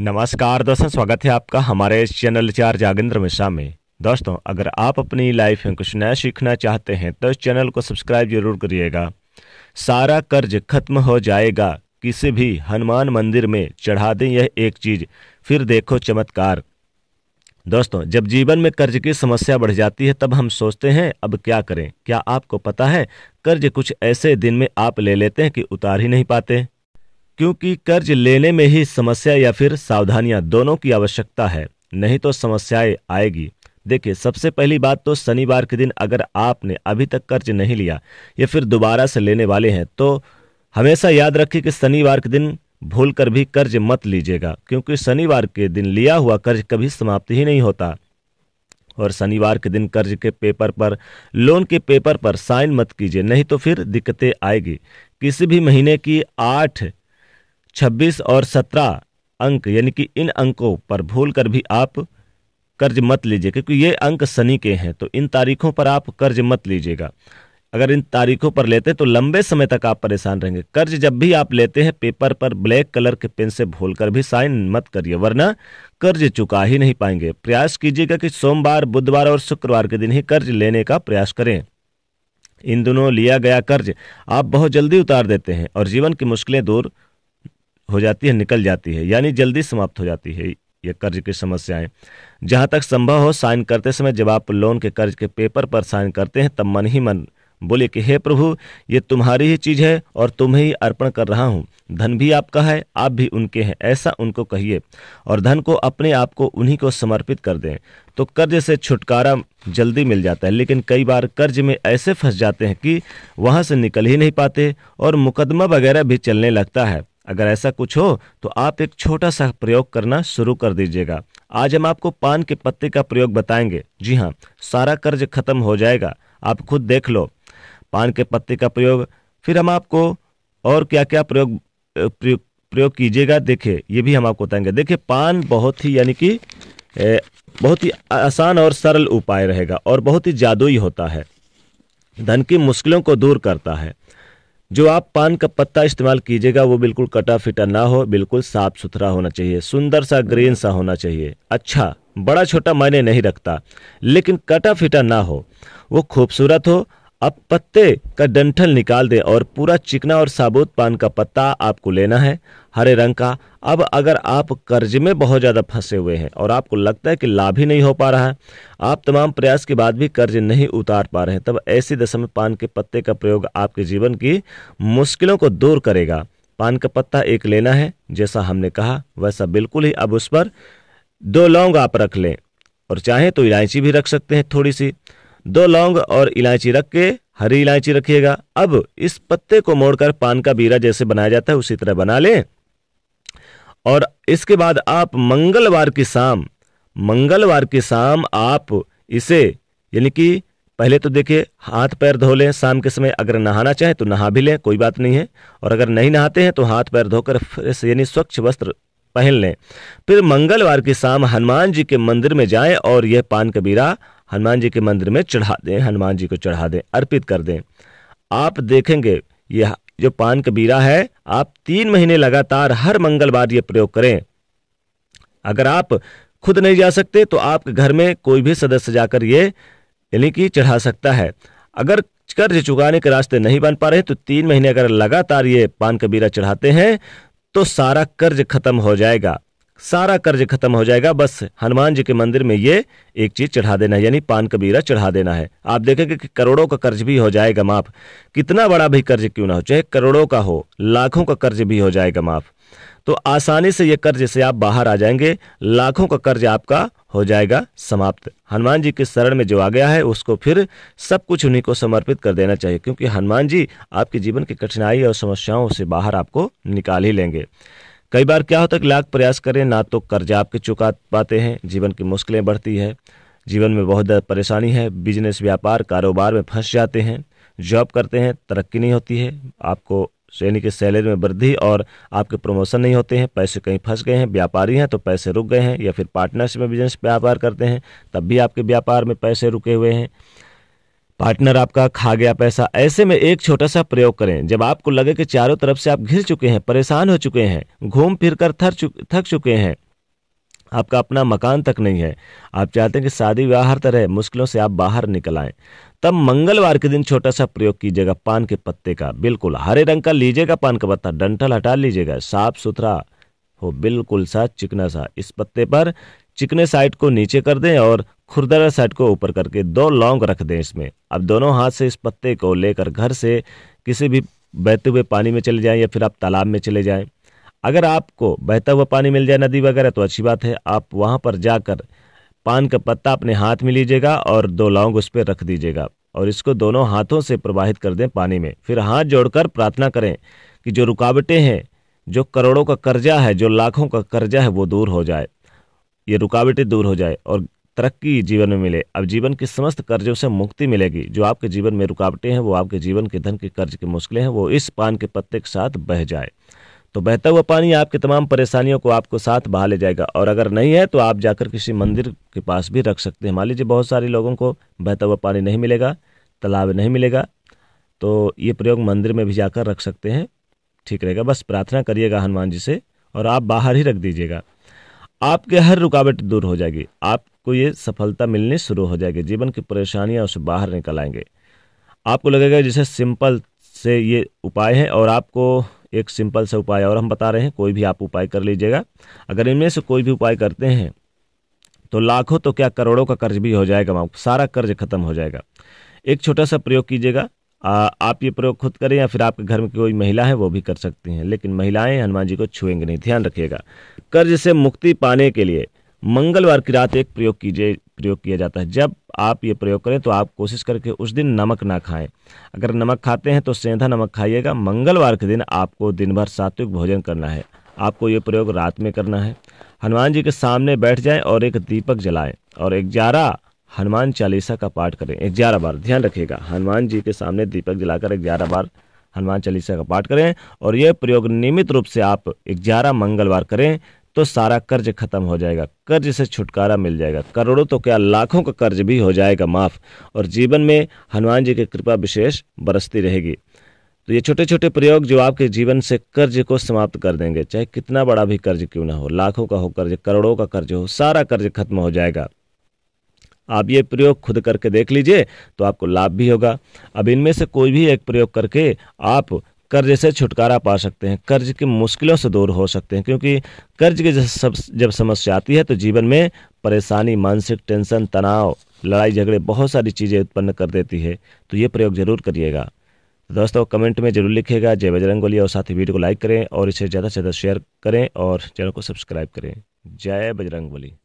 नमस्कार दोस्तों स्वागत है आपका हमारे इस चैनल चार जागेंद्र मिश्रा में दोस्तों अगर आप अपनी लाइफ में कुछ नया सीखना चाहते हैं तो इस चैनल को सब्सक्राइब जरूर करिएगा सारा कर्ज खत्म हो जाएगा किसी भी हनुमान मंदिर में चढ़ा दें यह एक चीज़ फिर देखो चमत्कार दोस्तों जब जीवन में कर्ज की समस्या बढ़ जाती है तब हम सोचते हैं अब क्या करें क्या आपको पता है कर्ज कुछ ऐसे दिन में आप ले लेते हैं कि उतार ही नहीं पाते क्योंकि कर्ज लेने में ही समस्या या फिर सावधानियां दोनों की आवश्यकता है नहीं तो समस्याएं आएगी देखिए सबसे पहली बात तो शनिवार के दिन अगर आपने अभी तक कर्ज नहीं लिया या फिर दोबारा से लेने वाले हैं तो हमेशा याद रखिए कि शनिवार के दिन भूल कर भी कर्ज मत लीजिएगा क्योंकि शनिवार के दिन लिया हुआ कर्ज कभी समाप्त ही नहीं होता और शनिवार के दिन कर्ज के पेपर पर लोन के पेपर पर साइन मत कीजिए नहीं तो फिर दिक्कतें आएगी किसी भी महीने की आठ 26 और 17 अंक यानी कि इन अंकों पर भूल कर भी आप कर्ज मत लीजिए क्योंकि ये अंक शनि के हैं तो इन तारीखों पर आप कर्ज मत लीजिएगा अगर इन तारीखों पर लेते तो लंबे समय तक आप परेशान रहेंगे कर्ज जब भी आप लेते हैं पेपर पर ब्लैक कलर के पेन से भूल कर भी साइन मत करिए वरना कर्ज चुका ही नहीं पाएंगे प्रयास कीजिएगा कि सोमवार बुधवार और शुक्रवार के दिन ही कर्ज लेने का प्रयास करें इन दोनों लिया गया कर्ज आप बहुत जल्दी उतार देते हैं और जीवन की मुश्किलें दूर हो जाती है निकल जाती है यानी जल्दी समाप्त हो जाती है ये कर्ज की समस्याएं जहां तक संभव हो साइन करते समय जब आप लोन के कर्ज के पेपर पर साइन करते हैं तब मन ही मन बोले कि हे प्रभु ये तुम्हारी ही चीज़ है और तुम्हें ही अर्पण कर रहा हूँ धन भी आपका है आप भी उनके हैं ऐसा उनको कहिए और धन को अपने आप को उन्हीं को समर्पित कर दें तो कर्ज से छुटकारा जल्दी मिल जाता है लेकिन कई बार कर्ज में ऐसे फंस जाते हैं कि वहाँ से निकल ही नहीं पाते और मुकदमा वगैरह भी चलने लगता है अगर ऐसा कुछ हो तो आप एक छोटा सा प्रयोग करना शुरू कर दीजिएगा आज हम आपको पान के पत्ते का प्रयोग बताएंगे जी हाँ सारा कर्ज खत्म हो जाएगा आप खुद देख लो पान के पत्ते का प्रयोग फिर हम आपको और क्या क्या प्रयोग प्रयोग, कीजिएगा देखिए ये भी हम आपको बताएंगे देखिए पान बहुत ही यानी कि बहुत ही आसान और सरल उपाय रहेगा और बहुत ही जादुई होता है धन की मुश्किलों को दूर करता है जो आप पान का पत्ता इस्तेमाल कीजिएगा वो बिल्कुल कटा फिटा ना हो बिल्कुल साफ सुथरा होना चाहिए सुंदर सा ग्रीन सा होना चाहिए अच्छा बड़ा छोटा मायने नहीं रखता लेकिन कटा फिटा ना हो वो खूबसूरत हो अब पत्ते का डंठल निकाल दें और पूरा चिकना और साबुत पान का पत्ता आपको लेना है हरे रंग का अब अगर आप कर्ज में बहुत ज़्यादा फंसे हुए हैं और आपको लगता है कि लाभ ही नहीं हो पा रहा है आप तमाम प्रयास के बाद भी कर्ज नहीं उतार पा रहे हैं तब ऐसी दशा में पान के पत्ते का प्रयोग आपके जीवन की मुश्किलों को दूर करेगा पान का पत्ता एक लेना है जैसा हमने कहा वैसा बिल्कुल ही अब उस पर दो लौंग आप रख लें और चाहें तो इलायची भी रख सकते हैं थोड़ी सी दो लौंग और इलायची रख के हरी इलायची रखिएगा अब इस पत्ते को मोड़कर पान का बीरा जैसे बनाया जाता है उसी तरह बना लें और इसके बाद आप मंगलवार की शाम मंगलवार की शाम आप इसे यानी कि पहले तो देखिए हाथ पैर धो लें शाम के समय अगर नहाना चाहे तो नहा भी लें कोई बात नहीं है और अगर नहीं नहाते हैं तो हाथ पैर धोकर फ्रेश यानी स्वच्छ वस्त्र पहन लें फिर मंगलवार की शाम हनुमान जी के मंदिर में जाएं और यह पान कबीरा हनुमान जी के मंदिर में चढ़ा दें हनुमान जी को चढ़ा दें अर्पित कर दें आप देखेंगे यह जो पान कबीरा है आप तीन महीने लगातार हर मंगलवार ये प्रयोग करें अगर आप खुद नहीं जा सकते तो आपके घर में कोई भी सदस्य जाकर ये यानी कि चढ़ा सकता है अगर कर्ज चुकाने के रास्ते नहीं बन पा रहे तो तीन महीने अगर लगातार ये पान कबीरा चढ़ाते हैं तो सारा कर्ज खत्म हो जाएगा सारा कर्ज खत्म हो जाएगा बस हनुमान जी के मंदिर में ये एक चीज चढ़ा देना है यानी पान कबीरा चढ़ा देना है आप देखेंगे कि करोड़ों का कर्ज भी हो जाएगा माफ कितना बड़ा भी कर्ज क्यों ना हो चाहे करोड़ों का हो लाखों का कर्ज भी हो जाएगा माफ तो आसानी से ये कर्ज से आप बाहर आ जाएंगे लाखों का कर्ज आपका हो जाएगा समाप्त हनुमान जी के शरण में जो आ गया है उसको फिर सब कुछ उन्हीं को समर्पित कर देना चाहिए क्योंकि हनुमान जी आपके जीवन की कठिनाई और समस्याओं से बाहर आपको निकाल ही लेंगे कई बार क्या होता है कि लाख प्रयास करें ना तो कर्जा आपके चुका पाते हैं जीवन की मुश्किलें बढ़ती है जीवन में बहुत ज़्यादा परेशानी है बिजनेस व्यापार कारोबार में फंस जाते हैं जॉब करते हैं तरक्की नहीं होती है आपको यानी कि सैलरी में वृद्धि और आपके प्रमोशन नहीं होते हैं पैसे कहीं फंस गए हैं व्यापारी हैं तो पैसे रुक गए हैं या फिर पार्टनरशिप में बिजनेस व्यापार करते हैं तब भी आपके व्यापार में पैसे रुके हुए हैं पार्टनर आपका खा गया पैसा ऐसे में एक छोटा सा प्रयोग करें जब आपको लगे कि चारों तरफ से आप घिर चुके हैं परेशान हो चुके हैं घूम फिर कर थर चुक थक चुके हैं आपका अपना मकान तक नहीं है आप चाहते हैं कि शादी विवाह हर तरह मुश्किलों से आप बाहर निकल आए तब मंगलवार के दिन छोटा सा प्रयोग कीजिएगा पान के पत्ते का बिल्कुल हरे रंग का लीजिएगा पान का पत्ता डंठल हटा लीजिएगा साफ सुथरा हो बिल्कुल सा चिकना सा इस पत्ते पर चिकने साइड को नीचे कर दें और खुरदरा साइड को ऊपर करके दो लौंग रख दें इसमें अब दोनों हाथ से इस पत्ते को लेकर घर से किसी भी बहते हुए पानी में चले जाएं या फिर आप तालाब में चले जाएं अगर आपको बहता हुआ पानी मिल जाए नदी वगैरह तो अच्छी बात है आप वहाँ पर जाकर पान का पत्ता अपने हाथ में लीजिएगा और दो लौंग उस पर रख दीजिएगा और इसको दोनों हाथों से प्रवाहित कर दें पानी में फिर हाथ जोड़कर प्रार्थना करें कि जो रुकावटें हैं जो करोड़ों का कर्जा है जो लाखों का कर्जा है वो दूर हो जाए ये रुकावटें दूर हो जाए और तरक्की जीवन में मिले अब जीवन के समस्त कर्जों से मुक्ति मिलेगी जो आपके जीवन में रुकावटें हैं वो आपके जीवन के धन के कर्ज की मुश्किलें हैं वो इस पान के पत्ते के साथ बह जाए तो बहता हुआ पानी आपकी तमाम परेशानियों को आपको साथ बहा ले जाएगा और अगर नहीं है तो आप जाकर किसी मंदिर के पास भी रख सकते हैं मान लीजिए बहुत सारे लोगों को बहता हुआ पानी नहीं मिलेगा तालाब नहीं मिलेगा तो ये प्रयोग मंदिर में भी जाकर रख सकते हैं ठीक रहेगा बस प्रार्थना करिएगा हनुमान जी से और आप बाहर ही रख दीजिएगा आपके हर रुकावट दूर हो जाएगी आपको ये सफलता मिलनी शुरू हो जाएगी जीवन की परेशानियाँ उससे बाहर निकल आएंगे आपको लगेगा जैसे सिंपल से ये उपाय है और आपको एक सिंपल सा उपाय और हम बता रहे हैं कोई भी आप उपाय कर लीजिएगा अगर इनमें से कोई भी उपाय करते हैं तो लाखों तो क्या करोड़ों का कर्ज भी हो जाएगा सारा कर्ज खत्म हो जाएगा एक छोटा सा प्रयोग कीजिएगा आप ये प्रयोग खुद करें या फिर आपके घर में कोई महिला है वो भी कर सकती हैं लेकिन महिलाएं हनुमान जी को छुएंगे नहीं ध्यान रखिएगा कर्ज से मुक्ति पाने के लिए मंगलवार की रात एक प्रयोग कीजिए प्रयोग किया जाता है जब आप ये प्रयोग करें तो आप कोशिश करके उस दिन नमक ना खाएं अगर नमक खाते हैं तो सेंधा नमक खाइएगा मंगलवार के दिन आपको दिन भर सात्विक भोजन करना है आपको ये प्रयोग रात में करना है हनुमान जी के सामने बैठ जाएं और एक दीपक जलाएं और ग्यारह हनुमान चालीसा का पाठ करें ग्यारह बार ध्यान रखिएगा हनुमान जी के सामने दीपक जलाकर ग्यारह बार हनुमान चालीसा का पाठ करें और यह प्रयोग नियमित रूप से आप ग्यारह मंगलवार करें तो सारा कर्ज खत्म हो जाएगा कर्ज से छुटकारा मिल जाएगा करोड़ों तो क्या लाखों का कर्ज भी हो जाएगा माफ और जीवन में हनुमान जी की कृपा विशेष बरसती रहेगी तो ये छोटे छोटे प्रयोग जो आपके जीवन से कर्ज को समाप्त कर देंगे चाहे कितना बड़ा भी कर्ज क्यों ना हो लाखों का हो कर्ज करोड़ों का कर्ज हो सारा कर्ज खत्म हो जाएगा आप ये प्रयोग खुद करके देख लीजिए तो आपको लाभ भी होगा अब इनमें से कोई भी एक प्रयोग करके आप कर्ज से छुटकारा पा सकते हैं कर्ज की मुश्किलों से दूर हो सकते हैं क्योंकि कर्ज की जब समस्या आती है तो जीवन में परेशानी मानसिक टेंशन तनाव लड़ाई झगड़े बहुत सारी चीज़ें उत्पन्न कर देती है तो ये प्रयोग जरूर करिएगा तो दोस्तों कमेंट में जरूर लिखिएगा जय बजरंग और साथ ही वीडियो को लाइक करें और इसे ज़्यादा से ज़्यादा शेयर करें और चैनल को सब्सक्राइब करें जय बजरंग बली